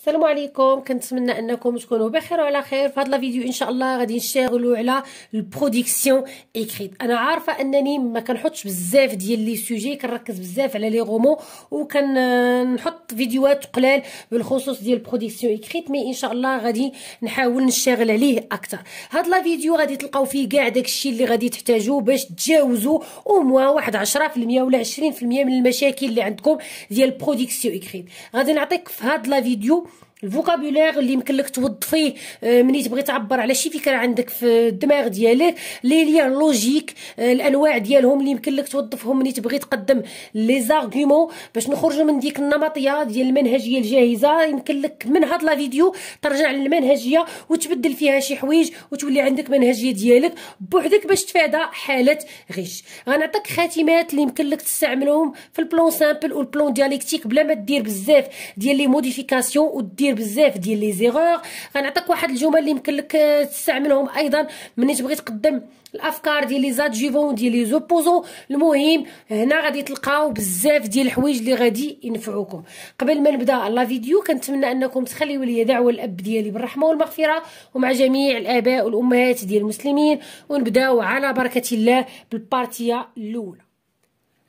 السلام عليكم كنتمنى انكم تكونوا بخير وعلى خير في هذا الفيديو ان شاء الله غادي نشتغلوا على البرودكسيون ايكريت انا عارفه انني ما كنحطش بزاف ديال لي سوجي كنركز بزاف على لي غومون وكنحط فيديوهات قلال بالخصوص ديال البرودكسيون ايكريت مي ان شاء الله غادي نحاول نشتغل عليه اكثر هذا الفيديو غادي تلقاو فيه كاع داكشي اللي غادي تحتاجوه باش تجاوزوا اوموا واحد 10% ولا 20% من المشاكل اللي عندكم ديال البرودكسيون ايكريت غادي نعطيك في هذا الفيديو الفوكابولير اللي يمكن لك توظفيه آه، ملي تبغي تعبر على شي فكره عندك في الدماغ ديالك لي ليان لوجيك آه، الانواع ديالهم اللي يمكن لك توظفهم ملي تبغي تقدم لي زارغومون باش نخرجوا من ديك النمطيه ديال المنهجيه الجاهزه يمكن لك من هاد لا فيديو ترجع للمنهجيه وتبدل فيها شي حوايج وتولي عندك منهجيه ديالك بوحدك باش تفادى حاله غش غنعطيك خاتمات اللي يمكن لك تستعملهم في البلون سامبل والبلون ديالكتيك بلا ما دير بزاف ديال لي موديفيكاسيون ودير دير بزاف ديال لي زيغور غنعطيك واحد الجمل اللي يمكن لك آه، تستعملهم ايضا ملي تبغي تقدم الافكار ديال لي زادجيفون ديال لي زوبوزون المهم هنا غادي تلقاو بزاف ديال الحوايج اللي غادي ينفعوكم قبل ما نبدا لا فيديو كنتمنى انكم تخليو لي دعوه الاب ديالي بالرحمه والمغفره ومع جميع الاباء والامهات ديال المسلمين ونبداو على بركه الله بالبارتيه الاولى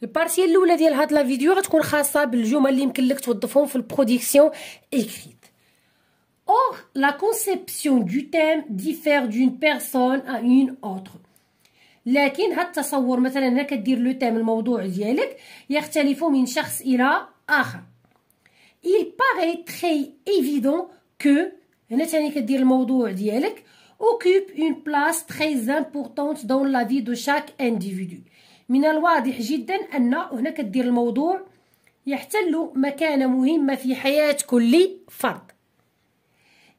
البارتيه الاولى ديال هاد لا فيديو غتكون خاصه بالجمل اللي يمكن لك توظفهم في البروديكسيون اكريت Or, la conception du thème diffère d'une personne à une autre. لكن التصور مثلا هنا كدير لو تيم الموضوع ديالك يختلف من شخص الى اخر il paraît très évident que هنا ثاني كدير الموضوع ديالك occupe une place très importante dans la vie de chaque individu من الواضح جدا ان هنا كدير الموضوع يحتل مكانه مهمه في حياه كل فرد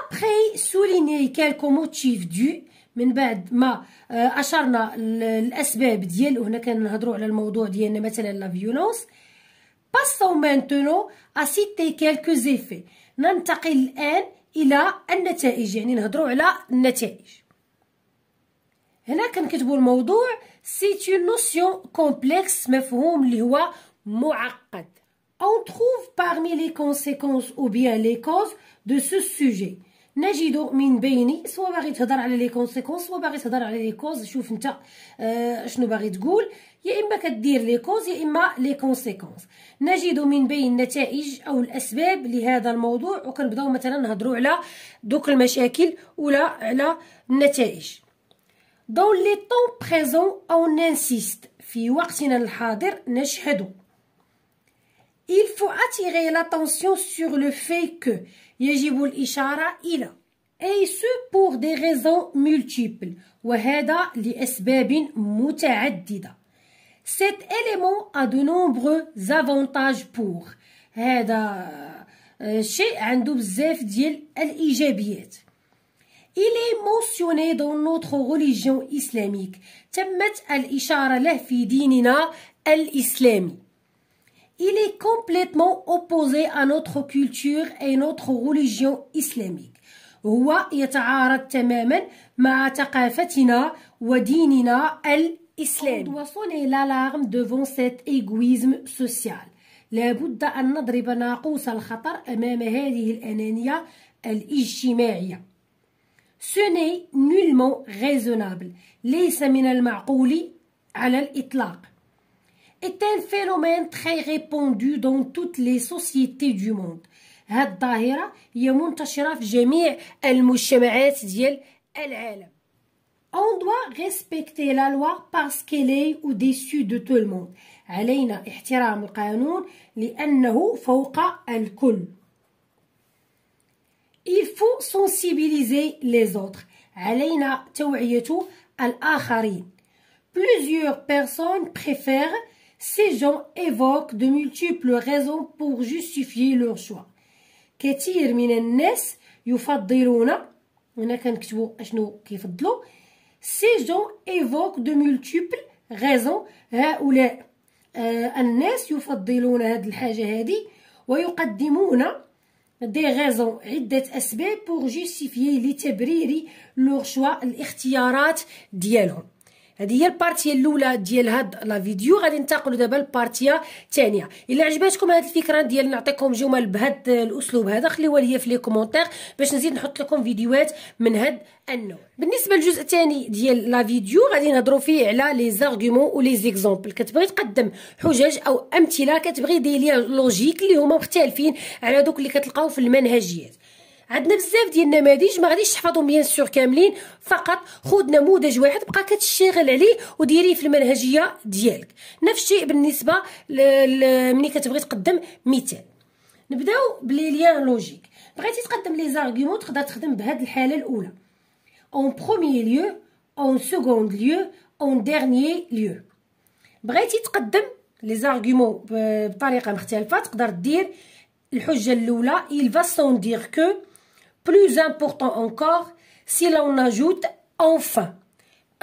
ابخي سوليني كالكو موتيف دو من بعد ما آه، اشرنا الاسباب ديال وهنا كنهضروا على الموضوع ديالنا مثلا لا فيولونس باسو maintenant à citer quelques effets ننتقل الان الى النتائج يعني نهضروا على النتائج هنا كنكتبوا الموضوع سي اون نوسيون كومبلكس مفهوم اللي هو معقد on trouve parmi les conséquences ou bien les causes de ce sujet نجد من بين سواء باغي تهضر على لي كونسيكونس سواء باغي تهضر على لي كوز شوف نتا آه شنو باغي تقول يا اما كدير لي كوز يا اما لي كونسيكونس نجد من بين النتائج او الاسباب لهذا الموضوع وكنبداو مثلا نهضروا على دوك المشاكل ولا على النتائج دون لي طون بريزون او نانسيست في وقتنا الحاضر نشهد il faut attirer l'attention sur le fait que يجب Ishara إلى et ce pour des raisons multiples li لأسباب متعددة Cet élément a de nombreux avantages pour هذا شيء euh, Zef بزاف al الإيجابيات Il est mentionné dans notre religion islamique تمت الإشارة له في ديننا islamique il est complètement opposé à notre culture et notre religion islamique. هو يتعارض تماما مع ثقافتنا وديننا الإسلامي. قد وصلني l'alarme devant cet égoïsme social. لابد أن نضرب ناقوس الخطر أمام هذه الأنانية الاجتماعية. Ce n'est nullement raisonnable. ليس من المعقول على الإطلاق est un phénomène très répandu dans toutes les sociétés du monde Cette الظاهرة est منتشرة في جميع المجتمعات ديال العالم On doit respecter la loi parce qu'elle est au-dessus de tout le monde. علينا احترام القانون لأنه فوق الكل. Il faut sensibiliser les autres. علينا توعية الآخرين. Plusieurs personnes préfèrent ces gens évoquent de multiples raisons pour justifier leur choix كثير من الناس يفضلون هنا كنكتبوا اشنو كيفضلوا سي جون ايفوك دو ملتيبل غازون هؤلاء آه الناس يفضلون هذه الحاجه هذه ويقدمون دي غازون عده اسباب بور جوستيفيي لتبرير لور شوا الاختيارات ديالهم هذه هي البارتي الاولى ديال هاد لا فيديو غادي ننتقلوا دابا للبارتي الثانيه الا عجبتكم هاد الفكره ديال نعطيكم جمل بهاد الاسلوب هذا خليوها ليا في لي كومونتير باش نزيد نحط لكم فيديوهات من هاد النوع بالنسبه للجزء الثاني ديال لا فيديو غادي نهضروا فيه على لي زارغومون و لي زيكزامبل كتبغي تقدم حجج او امثله كتبغي دير ليها لوجيك اللي هما مختلفين على دوك اللي كتلقاو في المنهجيات عندنا بزاف ديال النماذج ما غاديش تحفظهم بيان سور كاملين فقط خذ نموذج واحد بقى كتشتغل عليه وديريه في المنهجيه ديالك نفس الشيء بالنسبه ملي كتبغي تقدم مثال نبداو بلي ليان لوجيك بغيتي تقدم لي زارغيومون تقدر تخدم بهاد الحاله الاولى اون بروميير ليو اون سكوند ليو اون ديرنيي ليو بغيتي تقدم لي زارغيومون بطريقه مختلفه تقدر دير الحجه الاولى il va sans dire que Plus important encore, si l'on ajoute enfin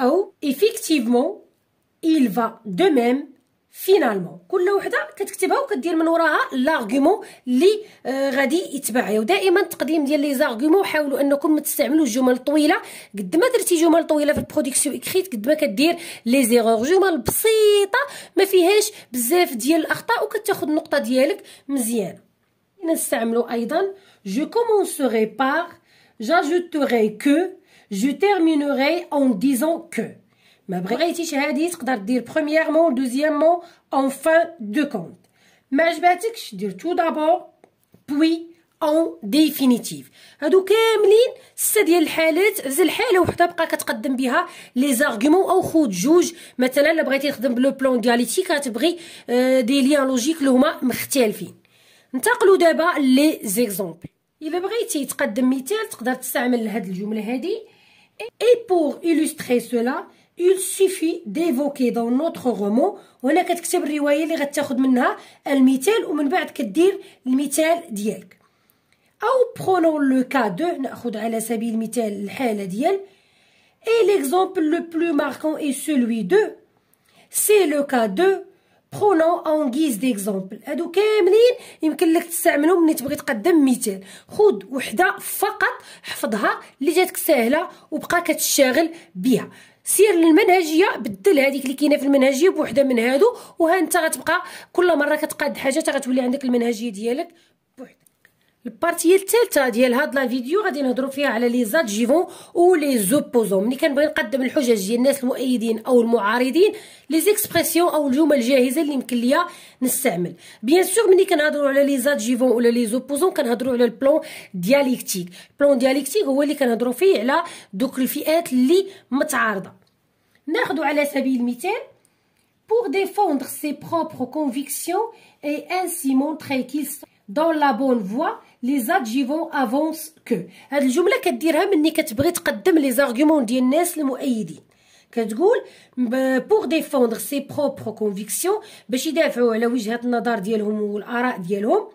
ou effectivement, il va de même فينالمون كل وحده كتكتبها وكدير من وراها لارغومون اللي آه غادي يتبعها ودائما التقديم ديال لي زارغومون حاولوا انكم ما تستعملوش جمل طويله قد ما درتي جمل طويله في البرودكسيون اكريت قد ما كدير لي زيرور جمل بسيطه ما فيهاش بزاف ديال الاخطاء وكتاخذ النقطه ديالك مزيان نستعملوا ايضا Je commencerai par, j'ajouterai que, je terminerai en disant que. Ma première tige est d'abord de dire premièrement, deuxièmement, en fin de compte. Mais je vais dire tout d'abord, puis en définitive. Adouké, mlin, c'est dire le père, le père ou plutôt qu'à te qu'adme bia, les arguments ou chaud, juge. Maintenant, la première tige de le plan dialectique a te pris euh, des liens logiques le huma michtelfi. ننتقلوا دابا لي زيكزومبل الا بغيتي تقدم مثال تقدر تستعمل هاد الجمله هادي اي بور illustrer سولا il suffit d'évoquer dans notre roman وهنا كتكتب الروايه اللي غتاخد منها المثال ومن بعد كدير المثال ديالك او برونو لو كا دو ناخذ على سبيل المثال الحاله ديال اي ليكزومبل لو بلو ماركون اي سولوي دو سي لو كا دو برونون اون غيز ديكزومبل هادو كاملين يمكن لك تستعملهم ملي تبغي تقدم مثال خود وحده فقط حفظها اللي جاتك ساهله وبقى كتشتغل بها سير للمنهجيه بدل هذيك اللي كاينه في المنهجيه بوحده من هادو وها انت غتبقى كل مره كتقاد حاجه حتى غتولي عندك المنهجيه ديالك البارتي الثالثه ديال هاد لا فيديو غادي نهضروا فيها على لي زادجيفون او لي زوبوزون ملي كنبغي نقدم الحجج ديال الناس المؤيدين او المعارضين لي زيكسبرسيون او الجمل الجاهزه اللي يمكن ليا نستعمل بيان سور ملي كنهضروا على لي زادجيفون ولا لي زوبوزون كنهضروا على البلون دياليكتيك البلون دياليكتيك هو اللي كنهضروا فيه على دوك الفئات اللي متعارضه ناخذ على سبيل المثال pour défendre ses propres convictions et ainsi montrer qu'ils sont dans la bonne voie لي زادجيفون افونس كو هاد الجمله كديرها ملي كتبغي تقدم لي زارغومون ديال الناس المؤيدين كتقول بوغ ديفوندغ سي بروبر كونفيكسيون باش يدافعوا على وجهه النظر ديالهم والاراء ديالهم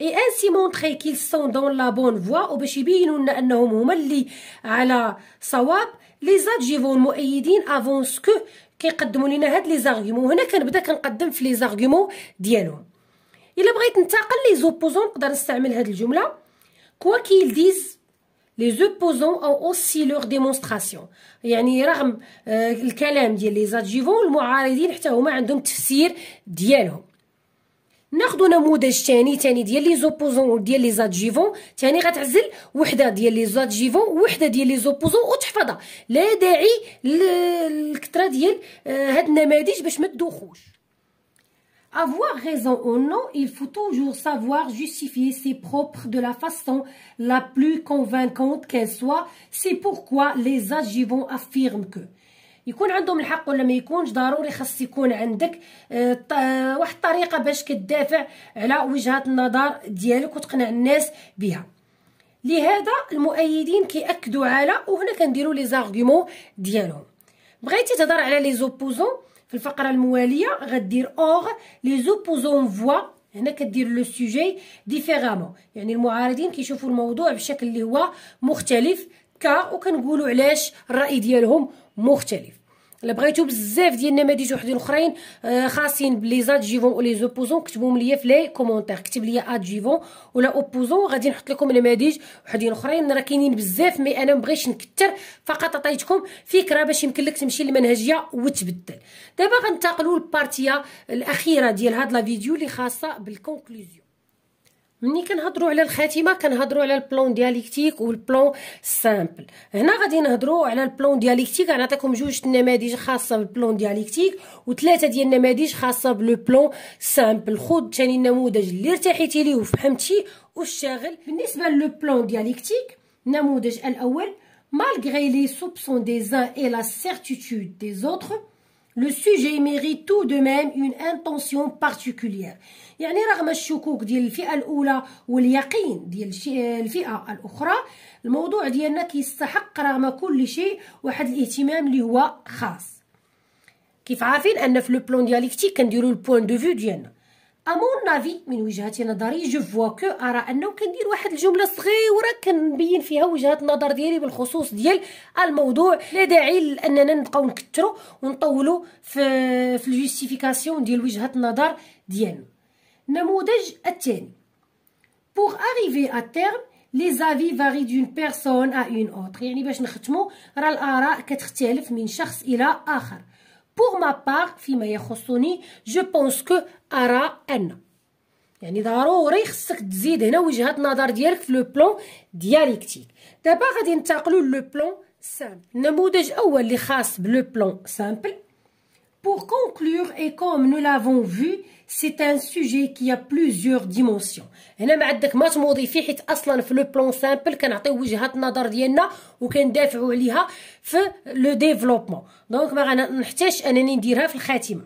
اي انسي مونطري كيل سون دون لا بون فوا وباش يبينوا لنا انهم هما اللي على صواب لي زادجيفون المؤيدين افونس كو كيقدموا لنا هاد لي زارغومون هنا كنبدا كنقدم في لي زارغومون ديالهم الا بغيت ننتقل لي زوبوزون نقدر نستعمل هاد الجمله كوا كيل ديز لي زوبوزون او اوسي لوغ ديمونستراسيون يعني رغم آه الكلام ديال لي زادجيفون المعارضين حتى هما عندهم تفسير ديالهم ناخذ نموذج ثاني ثاني ديال لي زوبوزون ديال لي زادجيفون ثاني غتعزل وحده ديال لي زادجيفون وحده ديال لي زوبوزون وتحفظها لا داعي للكثره ديال آه، هاد النماذج باش ما تدوخوش Avoir raison ou non, il faut toujours savoir justifier ses propres de la façon la plus convaincante qu'elle soit. C'est pourquoi les agivants affirment que يكون عندهم الحق ولا ما يكونش ضروري خص يكون عندك واحد طريقة باش كتدافع على وجهه النظر ديالك وتقنع الناس بها لهذا المؤيدين كيأكدوا على وهنا كنديروا لي زارغومون ديالهم بغيتي تهضر على لي زوبوزون في الفقره المواليه غدير اوغ لي زوبوزون فوا هنا كدير لو سوجي ديفيرامون يعني المعارضين كيشوفوا الموضوع بشكل اللي هو مختلف كا وكنقولوا علاش الراي ديالهم مختلف الا بغيتو بزاف ديال النماذج وحدين اخرين آه، خاصين بلي زادجيفون ولي زوبوزون كتبوهم ليا في لي كومونتير كتب ليا ادجيفون ولا اوبوزون غادي نحط لكم نماذج وحدين اخرين راه كاينين بزاف مي انا مبغيتش نكثر فقط عطيتكم فكره باش يمكن لك تمشي للمنهجيه وتبدل دابا غنتقلوا للبارتيه الاخيره ديال هاد لا فيديو اللي خاصه بالكونكلوزيون ملي كنهضروا على الخاتمه كنهضروا على البلون دياليكتيك والبلون سامبل هنا غادي نهضروا على البلون دياليكتيك غنعطيكم جوج نماذج خاصه بالبلون دياليكتيك وثلاثه ديال النماذج خاصه بلو بلون سامبل خود ثاني النموذج اللي ارتحيتي ليه وفهمتي والشاغل بالنسبه لو بلون دياليكتيك النموذج الاول مالغري لي سوبسون دي زان et la certitude des le sujet mérite tout de même une intention particulière يعني رغم الشكوك ديال الفئه الاولى واليقين ديال الفئه الاخرى الموضوع ديالنا كيستحق رغم كل شيء واحد الاهتمام اللي هو خاص كيف عارفين ان في لو بلون ديالكتيك كنديروا البوان دو فيو ديالنا امون نافي من وجهه نظري جو فوا كو ارى انه كندير واحد الجمله صغيره كنبين فيها وجهه النظر ديالي بالخصوص ديال الموضوع لا داعي لاننا نبقاو نكثروا ونطولوا في في الجوستيفيكاسيون ديال وجهه النظر ديالنا النموذج الثاني بوغ اريفي ا تيرم لي زافي فاري دون بيرسون ا اون اوتر يعني باش نختمو راه الاراء كتختلف من شخص الى اخر pour ma part فيما يخصني جو بونس كو ارى ان يعني ضروري خصك تزيد هنا وجهه النظر ديالك في لو بلون ديالكتيك دابا غادي ننتقلوا لو بلون سامبل النموذج الاول اللي خاص بلو بلون سامبل Pour conclure, et comme nous l'avons vu, c'est un sujet qui a plusieurs dimensions هنا ما عندك ما تموضي فيه حيت اصلا في لو بلون سامبل كنعطيو وجهه النظر ديالنا وكندافعوا عليها في لو ديفلوبمون دونك ما غنحتاج انني نديرها في الخاتمه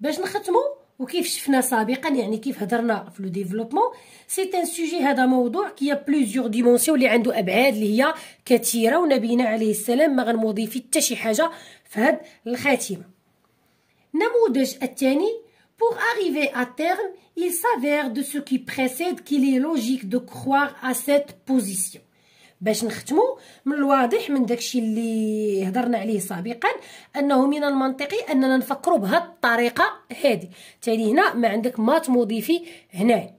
باش نختمو وكيف شفنا سابقا يعني كيف هضرنا في لو ديفلوبمون سي ان سوجي هذا موضوع كي بلوزيغ ديمونسيون اللي عنده ابعاد اللي هي كثيره ونبينا عليه السلام ما غنموضي في حتى شي حاجه في هاد الخاتمه نموذج الثاني Pour arriver à terme, il s'avère de ce qui précède qu'il est logique de croire à cette position. باش نختمو من الواضح من داكشي اللي هضرنا عليه سابقا انه من المنطقي اننا نفكروا بهاد الطريقه هذه تالي هنا ما عندك ما تضيفي هنا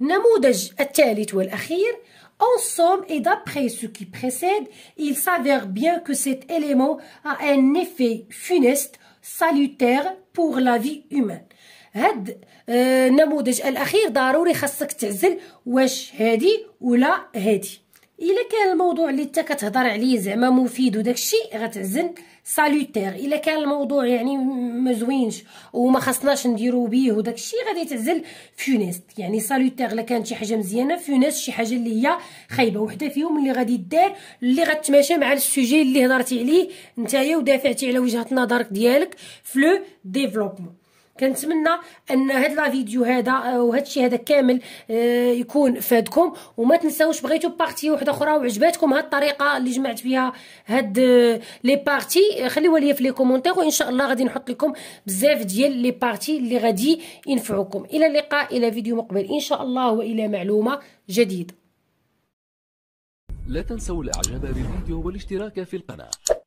النموذج الثالث والاخير En somme, et d'après ce qui précède, il s'avère bien que cet élément a un effet funeste salutaire pour la vie humaine هاد النموذج آه، الاخير ضروري خاصك تعزل واش هادي ولا هادي الا كان الموضوع اللي انت كتهضر عليه زعما مفيد وداكشي غتعزل سالوتير الا كان الموضوع يعني ما زوينش وما خصناش نديرو بيه وداكشي غادي تعزل فيونيست يعني سالوتير الا كانت شي حاجه مزيانه فيونيست شي حاجه اللي هي خايبه وحده فيهم اللي غادي دير اللي غتماشى مع السوجي اللي هضرتي عليه نتايا ودافعتي على وجهه نظرك ديالك فلو ديفلوبمون كنتمنى ان هاد لا فيديو هذا آه، وهذا الشيء هذا كامل آه، يكون فادكم وما تنساوش بغيتو بارتي وحده اخرى وعجباتكم هاد الطريقه اللي جمعت فيها هاد آه، لي بارتي خليوها ليا في لي كومونتير وان شاء الله غادي نحط لكم بزاف ديال لي بارتي اللي غادي ينفعوكم الى اللقاء الى فيديو مقبل ان شاء الله والى معلومه جديده لا تنسوا الاعجاب بالفيديو والاشتراك في القناه